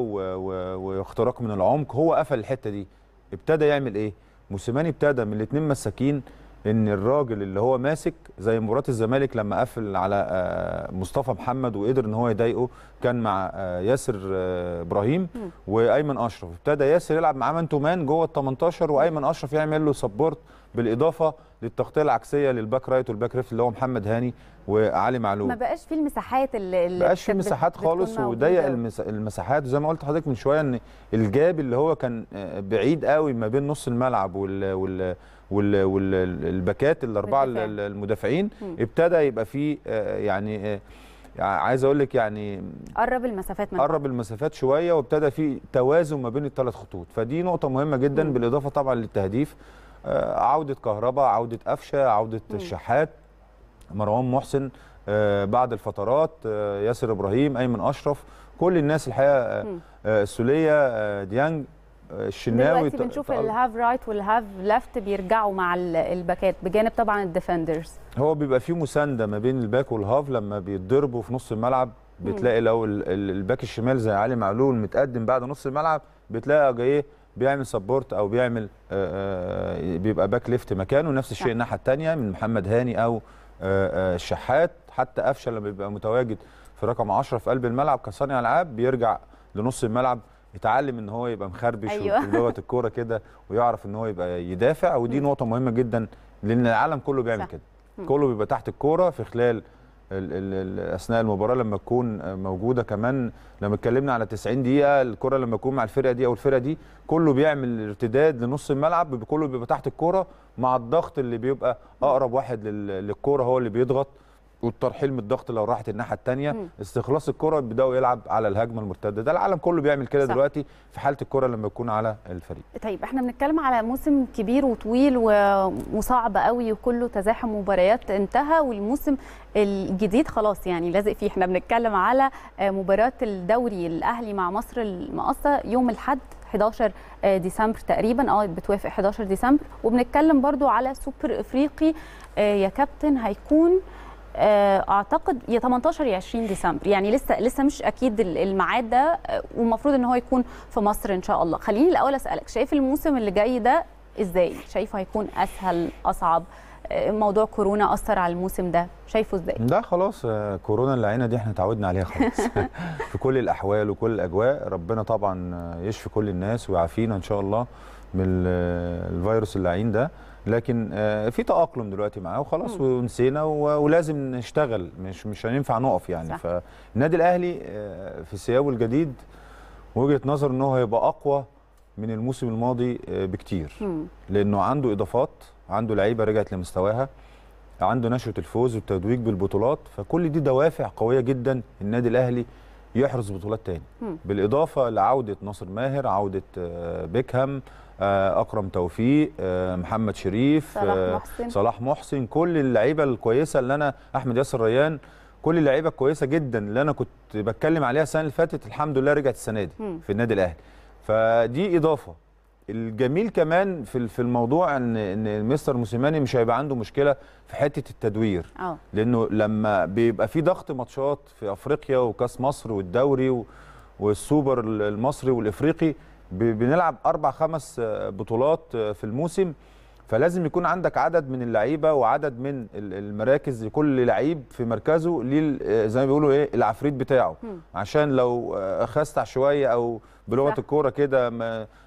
Speaker 2: واختراق من العمق هو قفل الحته دي ابتدى يعمل ايه موسيماني ابتدى من الاثنين مساكين ان الراجل اللي هو ماسك زي مباراه الزمالك لما قفل على آه، مصطفى محمد وقدر ان هو يضايقه كان مع آه، ياسر آه، ابراهيم وايمن اشرف ابتدى ياسر يلعب معاه مان تو مان جوه ال 18 وايمن اشرف يعمل له سبورت بالاضافه للتغطيه العكسيه للباك رايت والباك ليفت اللي هو محمد هاني وعلي معلول ما
Speaker 1: بقاش في المساحات اللي ما بقاش في مساحات خالص وضيق
Speaker 2: المساحات وزي ما قلت لحضرتك من شويه ان الجاب اللي هو كان بعيد قوي ما بين نص الملعب وال, وال والباكات الاربعه المدافعين ابتدى يبقى في آه، يعني آه، عايز اقول لك يعني
Speaker 1: قرب المسافات من قرب
Speaker 2: المسافات شويه وابتدى في توازن ما بين الثلاث خطوط فدي نقطه مهمه جدا مم. بالاضافه طبعا للتهديف آه، عوده كهرباء عوده قفشه عوده مم. الشحات مروان محسن بعد الفترات ياسر ابراهيم ايمن اشرف كل الناس الحقيقه السوليه ديانج الشناوي دلوقتي طيب، بنشوف الهاف
Speaker 1: رايت والهاف ليفت بيرجعوا مع الباكات بجانب طبعا الديفندرز
Speaker 2: هو بيبقى فيه مسانده ما بين الباك والهاف لما بيتضربوا في نص الملعب بتلاقي لو الباك الشمال زي علي معلول متقدم بعد نص الملعب بتلاقي جاي إيه، بيعمل سبورت او بيعمل آه، آه، بيبقى باك ليفت مكانه نفس الشيء الناحيه الثانيه من محمد هاني او آه، الشحات حتى قفشه لما بيبقى متواجد في رقم 10 في قلب الملعب كصانع العاب بيرجع لنص الملعب يتعلم ان هو يبقى مخربش أيوة. ولغه الكوره كده ويعرف ان هو يبقى يدافع ودي م. نقطه مهمه جدا لان العالم كله بيعمل صح. كده م. كله بيبقى تحت الكوره في خلال اثناء المباراه لما تكون موجوده كمان لما اتكلمنا على 90 دقيقه الكره لما تكون مع الفرقه دي او الفرقه دي كله بيعمل ارتداد لنص الملعب كله بيبقى تحت الكوره مع الضغط اللي بيبقى اقرب واحد للكوره هو اللي بيضغط والترحيل من الضغط لو راحت الناحيه الثانيه استخلاص الكره بيبداوا يلعب على الهجمه المرتده ده العالم كله بيعمل كده دلوقتي في حاله الكره لما يكون على الفريق
Speaker 1: طيب احنا بنتكلم على موسم كبير وطويل وصعب قوي وكله تزاحم مباريات انتهى والموسم الجديد خلاص يعني لازق فيه احنا بنتكلم على مباراه الدوري الاهلي مع مصر المقاصه يوم الاحد 11 ديسمبر تقريبا اه بتوافق 11 ديسمبر وبنتكلم برضو على سوبر افريقي آه، يا كابتن هيكون آه، اعتقد يا 18 يا 20 ديسمبر يعني لسه لسه مش اكيد الميعاد ده آه، والمفروض ان هو يكون في مصر ان شاء الله خليني الاول اسالك شايف الموسم اللي جاي ده ازاي شايفه هيكون اسهل اصعب آه، موضوع كورونا اثر على الموسم ده شايفه ازاي
Speaker 2: ده خلاص كورونا اللعينه دي احنا اتعودنا عليها خلاص <laughs> في كل الاحوال وكل الاجواء ربنا طبعا يشفي كل الناس ويعافينا ان شاء الله من الفيروس اللعين ده لكن آه، في تأقلم دلوقتي معاه وخلاص ونسينا ولازم نشتغل مش مش هينفع نقف يعني صح. فالنادي الاهلي آه، في سياوه الجديد وجهه نظر ان هو هيبقى اقوى من الموسم الماضي آه، بكتير مم. لانه عنده اضافات عنده لعيبه رجعت لمستواها عنده نشوة الفوز والتتويج بالبطولات فكل دي دوافع قويه جدا النادي الاهلي يحرز بطولات تاني مم. بالاضافه لعوده ناصر ماهر عوده بيكهام آه، اكرم توفيق آه، محمد شريف صلاح آه، محسن, صلاح محسن كل اللعيبه الكويسه اللي انا احمد ياسر ريان كل اللعيبه الكويسه جدا اللي انا كنت بتكلم عليها السنه اللي فاتت الحمد لله رجعت السنه دي في النادي الاهلي فدي اضافه الجميل كمان في في الموضوع ان ان مستر موسيماني مش هيبقى عنده مشكله في حته التدوير أوه. لانه لما بيبقى في ضغط ماتشات في افريقيا وكاس مصر والدوري والسوبر المصري والافريقي بنلعب اربع خمس بطولات في الموسم فلازم يكون عندك عدد من اللعيبه وعدد من المراكز لكل لعيب في مركزه ليه زي ما بيقولوا ايه العفريت بتاعه م. عشان لو خستع شويه او بلغه الكوره كده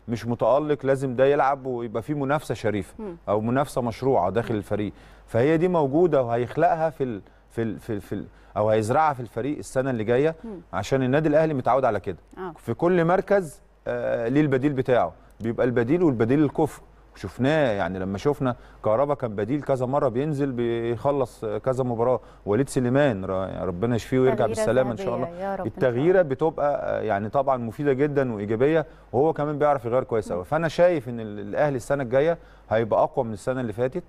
Speaker 2: مش متالق لازم ده يلعب ويبقى في منافسه شريفه م. او منافسه مشروعه داخل الفريق فهي دي موجوده وهيخلقها في الـ في الـ في, الـ في الـ او هيزرعها في الفريق السنه اللي جايه عشان النادي الاهلي متعود على كده آه. في كل مركز آه، ليه البديل بتاعه بيبقى البديل والبديل الكفء شفناه يعني لما شفنا كهربا كان بديل كذا مره بينزل بيخلص كذا مباراه وليد سليمان يعني ربنا يشفيه ويرجع بالسلامه ان شاء الله التغييره بتبقى آه، يعني طبعا مفيده جدا وايجابيه وهو كمان بيعرف يغير كويس قوي فانا شايف ان الاهلي السنه الجايه هيبقى اقوى من السنه اللي فاتت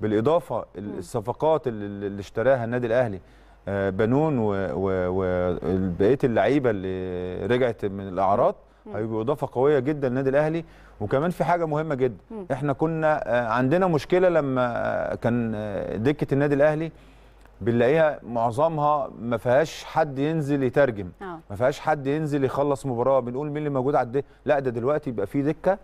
Speaker 2: بالاضافه الصفقات اللي اشتراها النادي الاهلي آه، بنون وبقيه اللعيبه اللي رجعت من الاعراض هيبقوا اضافه قويه جدا للنادي الاهلي وكمان في حاجه مهمه جدا احنا كنا آه، عندنا مشكله لما آه، كان آه، دكه النادي الاهلي بنلاقيها معظمها ما فيهاش حد ينزل يترجم ما فيهاش حد ينزل يخلص مباراه بنقول مين اللي موجود على الدكه لا ده دلوقتي بيبقى في دكه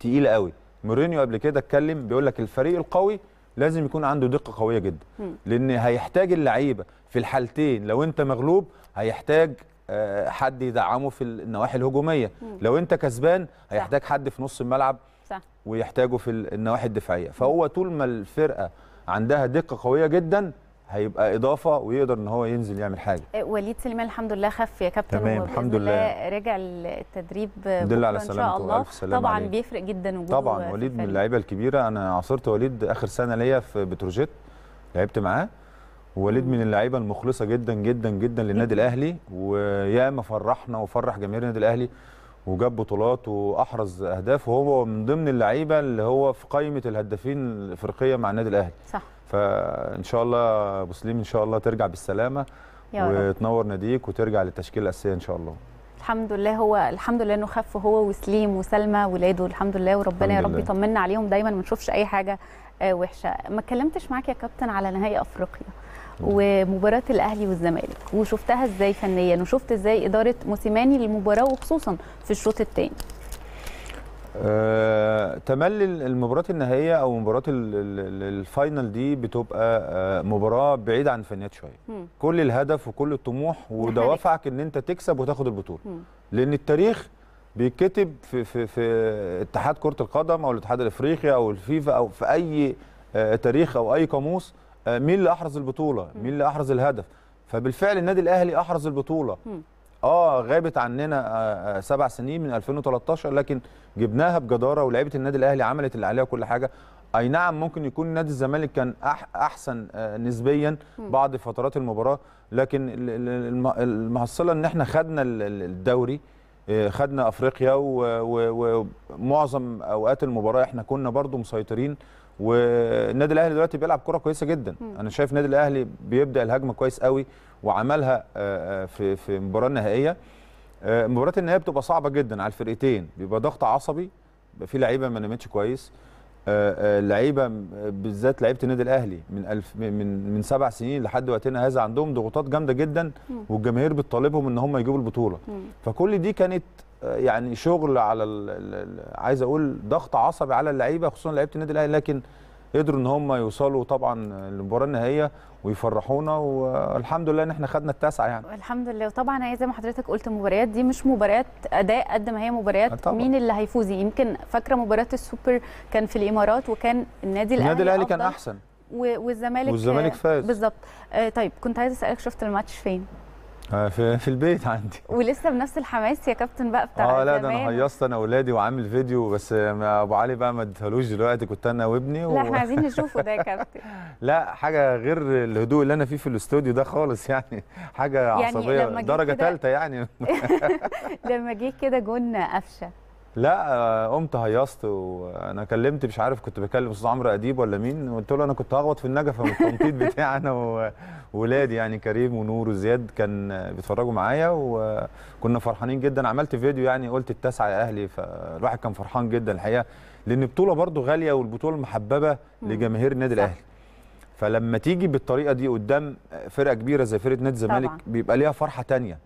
Speaker 2: تقيله قوي مورينيو قبل كده اتكلم بيقول لك الفريق القوي لازم يكون عنده دقه قويه جدا لان هيحتاج اللعيبه في الحالتين لو انت مغلوب هيحتاج آه، حد يدعمه في النواحي الهجوميه مم. لو انت كسبان هيحتاج صح. حد في نص الملعب صح. ويحتاجه في النواحي الدفاعيه فهو طول ما الفرقه عندها دقه قويه جدا هيبقى اضافه ويقدر ان هو ينزل يعمل حاجه
Speaker 1: آه، وليد سليمان الحمد لله خف يا كابتن تمام الحمد لله رجع التدريب ان شاء الله طبعا عليك. بيفرق جدا وجوده طبعا وليد
Speaker 2: من اللعيبه الكبيره انا عاصرت وليد اخر سنه ليا في بتروجيت لعبت معاه ووليد من اللعيبه المخلصه جدا جدا جدا للنادي الاهلي وياما فرحنا وفرح جماهير النادي الاهلي وجاب بطولات واحرز اهداف وهو من ضمن اللعيبه اللي هو في قائمه الهدافين الافريقيه مع النادي الاهلي صح فان شاء الله ابو سليم ان شاء الله ترجع بالسلامه وتنور ناديك وترجع للتشكيله الاساسيه ان شاء الله
Speaker 1: الحمد لله هو الحمد لله انه خف هو وسليم وسلمى ولاده الحمد لله وربنا يا رب يطمنا عليهم دايما ما نشوفش اي حاجه آه، وحشه ما اتكلمتش معاك يا كابتن على نهائي افريقيا ومباراه الاهلي والزمالك وشفتها ازاي فنيا وشفت ازاي اداره موسيماني للمباراه وخصوصا في الشوط الثاني
Speaker 2: أه تملي المباراة النهائية أو مباراة الفاينل دي بتبقى آه، مباراة بعيدة عن الفنيات شوية كل الهدف وكل الطموح ودوافعك إن أنت تكسب وتاخد البطولة لأن التاريخ بيتكتب في, في, في اتحاد كرة القدم أو الاتحاد الأفريقي أو الفيفا أو في أي آه، تاريخ أو أي قاموس آه، مين اللي احرز البطوله مين اللي احرز الهدف فبالفعل النادي الاهلي احرز البطوله اه غابت عننا آه، آه، سبع سنين من 2013 لكن جبناها بجداره ولاعيبه النادي الاهلي عملت اللي عليها كل حاجه اي نعم ممكن يكون نادي الزمالك كان احسن نسبيا بعض فترات المباراه لكن المحصله ان احنا خدنا الدوري خدنا افريقيا ومعظم اوقات المباراه احنا كنا برضو مسيطرين والنادي الاهلي دلوقتي بيلعب كره كويسه جدا مم. انا شايف النادي الاهلي بيبدا الهجمه كويس قوي وعملها آه، آه، في في المباراه النهائيه آه، مباراه النهائيه بتبقى صعبه جدا على الفرقتين بيبقى ضغط عصبي بيبقى في لعيبه ما نامتش كويس لعيبه بالذات لعيبه النادي الاهلي من ألف من من سبع سنين لحد وقتنا هذا عندهم ضغوطات جامده جدا والجماهير بتطالبهم ان هم يجيبوا البطوله فكل دي كانت يعني شغل على عايز اقول ضغط عصبي على اللعيبه خصوصا لعيبه النادي الاهلي لكن قدروا ان هم يوصلوا طبعا للمباراه النهائيه ويفرحونا والحمد لله ان احنا خدنا التاسعه يعني
Speaker 1: الحمد لله وطبعا هي زي ما حضرتك قلت مباريات دي مش مباريات اداء قد ما هي مباريات آه، طبعا. مين اللي هيفوز يمكن فاكره مباراه السوبر كان في الامارات وكان النادي الاهلي النادي الاهلي كان احسن والزمالك والزمالك آه، فاز بالظبط آه، طيب كنت عايز اسالك شفت الماتش فين
Speaker 2: آه، في <laughs> في البيت عندي
Speaker 1: ولسه بنفس الحماس يا كابتن بقى بتاع اه لا ده انا
Speaker 2: هيصت انا واولادي وعامل فيديو بس ابو علي بقى ما ادهلوش دلوقتي كنت انا وابني و... لا احنا عايزين نشوفه ده يا
Speaker 1: كابتن <laughs>
Speaker 2: لا حاجه غير الهدوء اللي انا فيه في الاستوديو ده خالص <laughs> يعني حاجه يعني عصبيه درجه ثالثه كده... يعني
Speaker 1: لما جه كده جون قفشه
Speaker 2: لا آه، قمت هيصت وانا كلمت مش عارف كنت بكلم استاذ عمرو اديب ولا مين وقلت له انا كنت هغوط في النجفه من التنطيط <laughs> بتاعي انا واولادي يعني كريم ونور وزياد كان بيتفرجوا معايا وكنا فرحانين جدا عملت فيديو يعني قلت التاسعه يا اهلي فالواحد كان فرحان جدا الحقيقه لان بطوله برده غاليه والبطوله محببه لجماهير النادي الاهلي فلما تيجي بالطريقه دي قدام فرقه كبيره زي فرقه نادي الزمالك بيبقى ليها فرحه ثانيه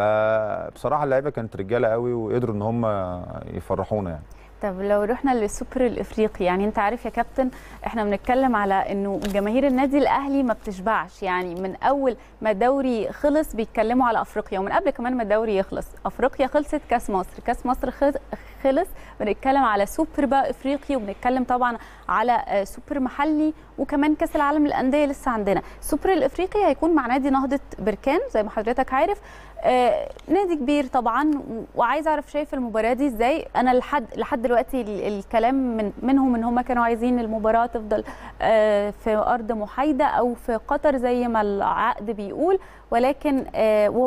Speaker 2: فبصراحه اللعيبه كانت رجاله قوي وقدروا ان هم يفرحونا يعني
Speaker 1: طب لو رحنا للسوبر الافريقي يعني انت عارف يا كابتن احنا بنتكلم على انه جماهير النادي الاهلي ما بتشبعش يعني من اول ما دوري خلص بيتكلموا على افريقيا ومن قبل كمان ما الدوري يخلص افريقيا خلصت كاس مصر كاس مصر خلص بنتكلم على سوبر بقى افريقي وبنتكلم طبعا على آه، سوبر محلي وكمان كاس العالم للانديه لسه عندنا السوبر الافريقي هيكون مع نادي نهضه بركان زي ما حضرتك عارف آه، نادي كبير طبعا وعايز اعرف شايف المباراه دي ازاي انا لحد لحد دلوقتي الكلام من منهم ان هم كانوا عايزين المباراه تفضل آه، في ارض محايده او في قطر زي ما العقد بيقول ولكن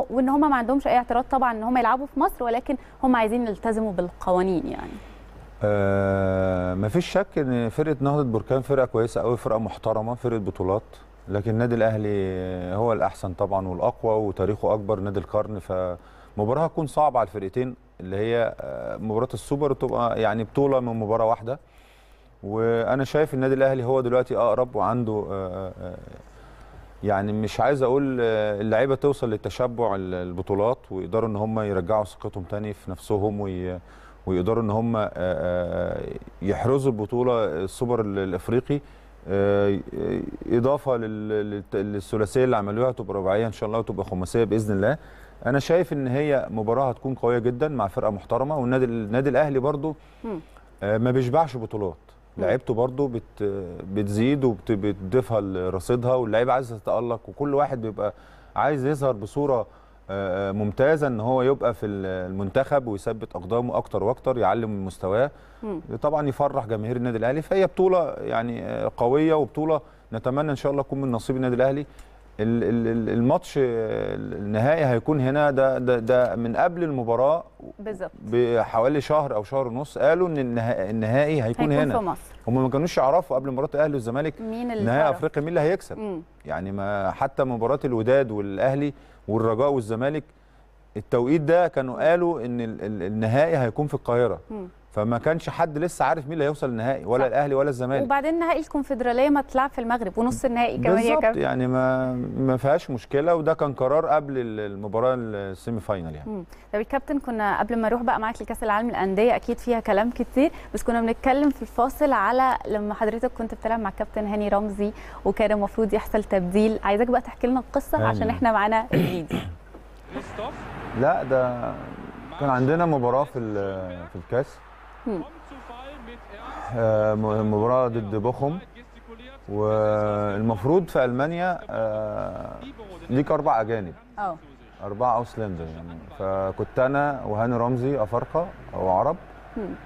Speaker 1: وان هم ما عندهمش اي اعتراض طبعا ان هم يلعبوا في مصر ولكن هم عايزين يلتزموا بالقوانين قوانين يعني
Speaker 2: آه مفيش شك ان فرقه نهضه بركان فرقه كويسه قوي فرقه محترمه فرقه بطولات لكن النادي الاهلي هو الاحسن طبعا والاقوى وتاريخه اكبر نادي القرن فمباراه هتكون صعبه على الفرقتين اللي هي آه، مباراه السوبر تبقى يعني بطوله من مباراه واحده وانا شايف النادي الاهلي هو دلوقتي اقرب وعنده آه، آه، يعني مش عايز اقول اللعيبه توصل للتشبع البطولات ويقدروا ان هم يرجعوا ثقتهم تاني في نفسهم وي ويقدروا ان هم آه، آه، يحرزوا البطوله السوبر الافريقي آه، اضافه للثلاثيه اللي عملوها تبقى رباعيه ان شاء الله وتبقى خماسيه باذن الله انا شايف ان هي مباراه هتكون قويه جدا مع فرقه محترمه والنادي النادي الاهلي برضو ما بيشبعش بطولات لعيبته برضو بت بتزيد وبتضيفها لرصيدها واللعيبه عايزه تتالق وكل واحد بيبقى عايز يظهر بصوره آه، آه، ممتازه ان هو يبقى في المنتخب ويثبت اقدامه اكتر واكتر يعلم من مستواه طبعا يفرح جماهير النادي الاهلي فهي بطوله يعني آه، قويه وبطوله نتمنى ان شاء الله تكون من نصيب النادي الاهلي الماتش النهائي هيكون هنا ده ده ده من قبل المباراه بالظبط بحوالي شهر او شهر ونص قالوا ان النهائي هيكون, هيكون هنا في مصر هم ما كانوش يعرفوا قبل مباراه الاهلي والزمالك مين اللي نهائي افريقيا مين اللي هيكسب مم. يعني ما حتى مباراه الوداد والاهلي والرجاء والزمالك التوقيت ده كانوا قالوا ان النهائي هيكون في القاهره فما كانش حد لسه عارف مين اللي هيوصل النهائي ولا الاهلي ولا الزمالك
Speaker 1: وبعدين نهائي الكونفدراليه ما تلعب في المغرب ونص النهائي كمان بالظبط
Speaker 2: يعني ما ما فيهاش مشكله وده كان قرار قبل المباراه السيمي فاينال يعني
Speaker 1: مم. طب الكابتن كنا قبل ما اروح بقى معاك لكاس العالم للانديه اكيد فيها كلام كتير بس كنا بنتكلم في الفاصل على لما حضرتك كنت بتلعب مع الكابتن هاني رمزي وكان المفروض يحصل تبديل عايزاك بقى تحكي لنا القصه هاني. عشان احنا معانا الفيديو
Speaker 2: لا ده كان عندنا مباراه في في الكاس آه، مباراه ضد بوخم والمفروض في المانيا آه، ليك اربع اجانب اه اربعه اوسلندر يعني فكنت انا وهاني رمزي افارقه او عرب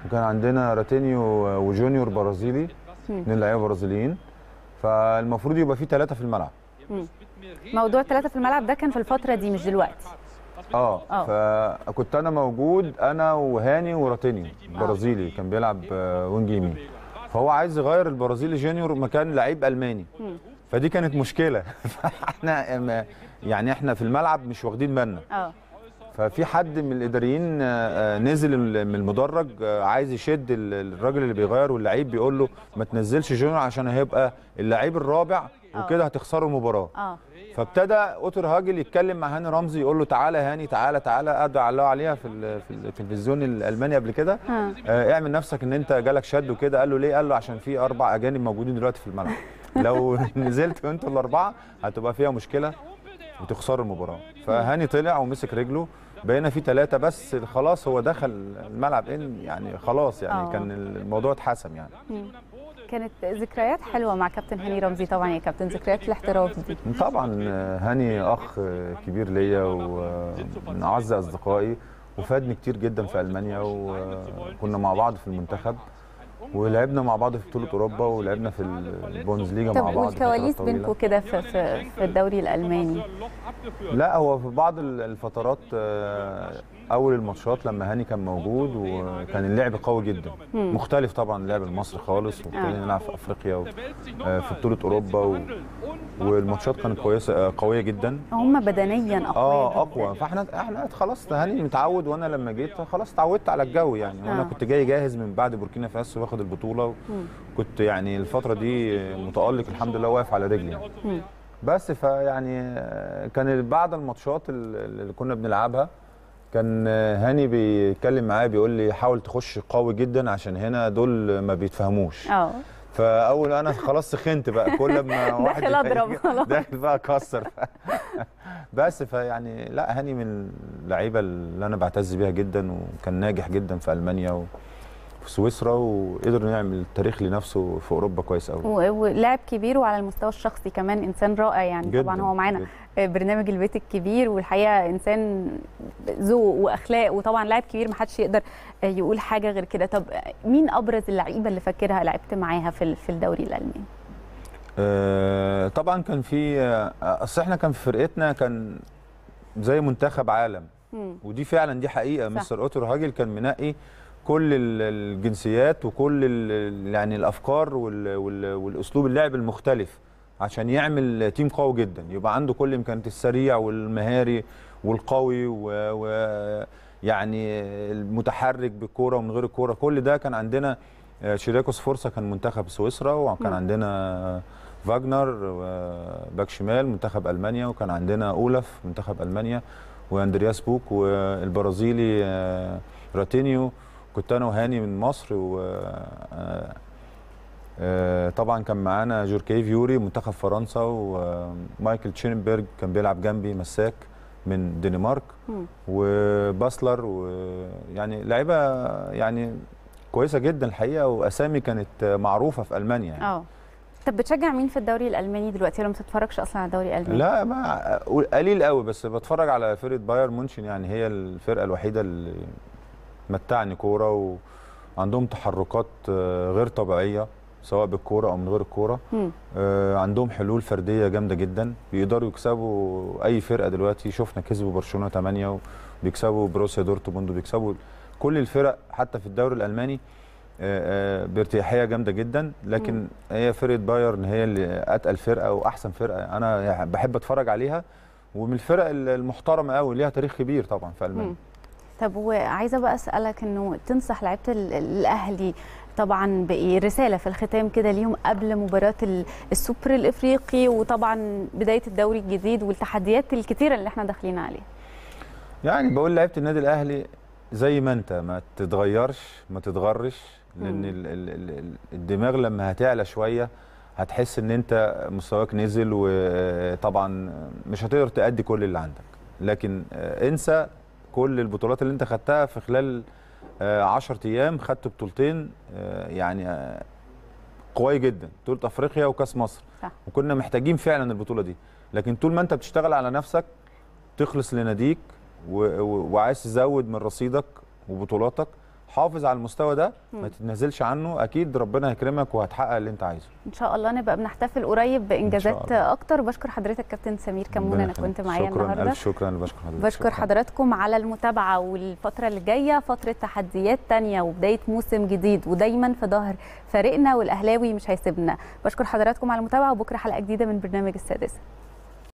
Speaker 2: وكان عندنا راتينيو وجونيور برازيلي اثنين لعيبه برازيليين فالمفروض يبقى في ثلاثه في الملعب
Speaker 1: موضوع ثلاثه في الملعب ده كان في الفتره دي مش دلوقتي
Speaker 2: اه, آه. فكنت انا موجود انا وهاني وراتيني برازيلي كان بيلعب آه، وينج يمين فهو عايز يغير البرازيلي جونيور مكان لعيب الماني فدي كانت مشكله <laughs> فاحنا يعني احنا في الملعب مش واخدين بالنا اه ففي حد من الاداريين آه، نزل من المدرج عايز يشد الراجل اللي بيغير واللعيب بيقول له ما تنزلش جونيور عشان هيبقى اللعيب الرابع وكده هتخسروا المباراه فابتدى اوتر هاجل يتكلم مع هاني رمزي يقول له تعالى هاني تعالى تعالى قعد علقوا عليها في في التلفزيون الالماني قبل كده آه اعمل نفسك ان انت جالك شد وكده قال له ليه؟ قال له عشان في اربع اجانب موجودين دلوقتي في الملعب <laughs> لو نزلت انتوا الاربعه هتبقى فيها مشكله وتخسروا المباراه فهاني طلع ومسك رجله بقينا في ثلاثة بس خلاص هو دخل الملعب ان يعني خلاص يعني أوه. كان الموضوع اتحسم يعني
Speaker 1: كانت ذكريات حلوه مع كابتن هاني رمزي طبعا يا كابتن ذكريات الاحتراف
Speaker 2: دي طبعا هاني اخ كبير ليا ومن اعز اصدقائي وفادني كتير جدا في المانيا وكنا مع بعض في المنتخب ولعبنا مع بعض في بطوله اوروبا ولعبنا في البونز ليجا مع بعض طب والكواليس بينكم
Speaker 1: كده في في الدوري الالماني
Speaker 2: لا هو في بعض الفترات آه، اول الماتشات لما هاني كان موجود وكان اللعب قوي جدا مم. مختلف طبعا اللعب المصري خالص وابتدينا آه. نلعب في افريقيا وفي آه، بطوله اوروبا و... والماتشات كانت كويسه آه، قويه جدا
Speaker 1: هم بدنيا اقوى
Speaker 2: اه اقوى فاحنا احنا خلاص هاني متعود وانا لما جيت خلاص اتعودت على الجو يعني وانا آه. كنت جاي جاهز من بعد بوركينا فاسو واخد البطوله كنت يعني الفتره دي متالق الحمد لله واقف على رجلي يعني. بس فيعني كان بعد الماتشات اللي كنا بنلعبها كان هاني بيتكلم معايا بيقول لي حاول تخش قوي جدا عشان هنا دول ما بيتفهموش اه فاول انا خلاص سخنت بقى كل ما <laughs> واحد داخل اضرب خلاص داخل بقى اكسر <laughs> بس فيعني لا هاني من اللعيبه اللي انا بعتز بيها جدا وكان ناجح جدا في المانيا و... في سويسرا وقدر يعمل تاريخ لنفسه في اوروبا كويس قوي ولاعب
Speaker 1: كبير وعلى المستوى الشخصي كمان انسان رائع يعني جداً طبعا هو معانا برنامج البيت الكبير والحقيقه انسان ذوق واخلاق وطبعا لاعب كبير ما حدش يقدر يقول حاجه غير كده طب مين ابرز اللعيبه اللي فاكرها لعبت معاها في في الدوري الالماني
Speaker 2: آه، طبعا كان في آه، اصل احنا كان في فرقتنا كان زي منتخب عالم ودي فعلا دي حقيقه صح. مستر اوتر هاجل كان منقي كل الجنسيات وكل يعني الافكار والاسلوب اللعب المختلف عشان يعمل تيم قوي جدا يبقى عنده كل امكانيات السريع والمهاري والقوي ويعني المتحرك بالكوره ومن غير الكوره كل ده كان عندنا آه، شيراكوس فرصه كان منتخب سويسرا وكان عندنا فاجنر آه، باك شمال منتخب المانيا وكان عندنا اولف منتخب المانيا واندرياس بوك والبرازيلي آه، راتينيو كنت انا وهاني من مصر و آه، طبعا كان معانا جوركيف يوري منتخب فرنسا ومايكل آه، تشينبرج كان بيلعب جنبي مساك من الدنمارك وباسلر ويعني لعيبه يعني كويسه جدا الحقيقه واسامي كانت معروفه في المانيا يعني
Speaker 1: اه طب بتشجع مين في الدوري الالماني دلوقتي ولا ما بتتفرجش اصلا على الدوري الالماني لا
Speaker 2: ما قليل قوي بس بتفرج على فرقه بايرن مونشن يعني هي الفرقه الوحيده اللي متعني كوره وعندهم تحركات آه، غير طبيعيه سواء بالكوره او من غير الكوره آه عندهم حلول فرديه جامده جدا بيقدروا يكسبوا اي فرقه دلوقتي شفنا كسبوا برشلونه 8 وبيكسبوا بروسيا دورتموند وبيكسبوا كل الفرق حتى في الدوري الالماني آه آه بارتياحيه جامده جدا لكن مم. هي فرقه بايرن هي اللي اتقل فرقه واحسن فرقه انا بحب اتفرج عليها ومن الفرق المحترمه قوي ليها تاريخ كبير طبعا في المانيا مم.
Speaker 1: طب وعايزه بقى اسالك انه تنصح لعيبه الاهلي طبعا بايه رساله في الختام كده ليهم قبل مباراه السوبر الافريقي وطبعا بدايه الدوري الجديد والتحديات الكتيره اللي احنا داخلين عليها
Speaker 2: يعني بقول لعيبه النادي الاهلي زي ما انت ما تتغيرش ما تتغرش لان ال ال الدماغ لما هتعلى شويه هتحس ان انت مستواك نزل وطبعا مش هتقدر تأدي كل اللي عندك لكن آه، انسى كل البطولات اللي انت خدتها في خلال 10 آه، ايام خدت بطولتين آه، يعني آه، قوي جدا بطوله افريقيا وكاس مصر صح. وكنا محتاجين فعلا البطوله دي لكن طول ما انت بتشتغل على نفسك تخلص لناديك وعايز تزود من رصيدك وبطولاتك حافظ على المستوى ده ما تتنازلش عنه اكيد ربنا هيكرمك وهتحقق اللي انت عايزه
Speaker 1: ان شاء الله نبقى بنحتفل قريب بانجازات اكتر بشكر حضرتك كابتن سمير كمون انا كنت معايا النهارده ألف شكرا
Speaker 2: بشكر حضرتك بشكر حضراتكم
Speaker 1: على المتابعه والفتره اللي جايه فتره تحديات تانية وبدايه موسم جديد ودايما في ظهر فريقنا والاهلاوي مش هيسيبنا بشكر حضراتكم على المتابعه وبكره حلقه جديده من برنامج السادسه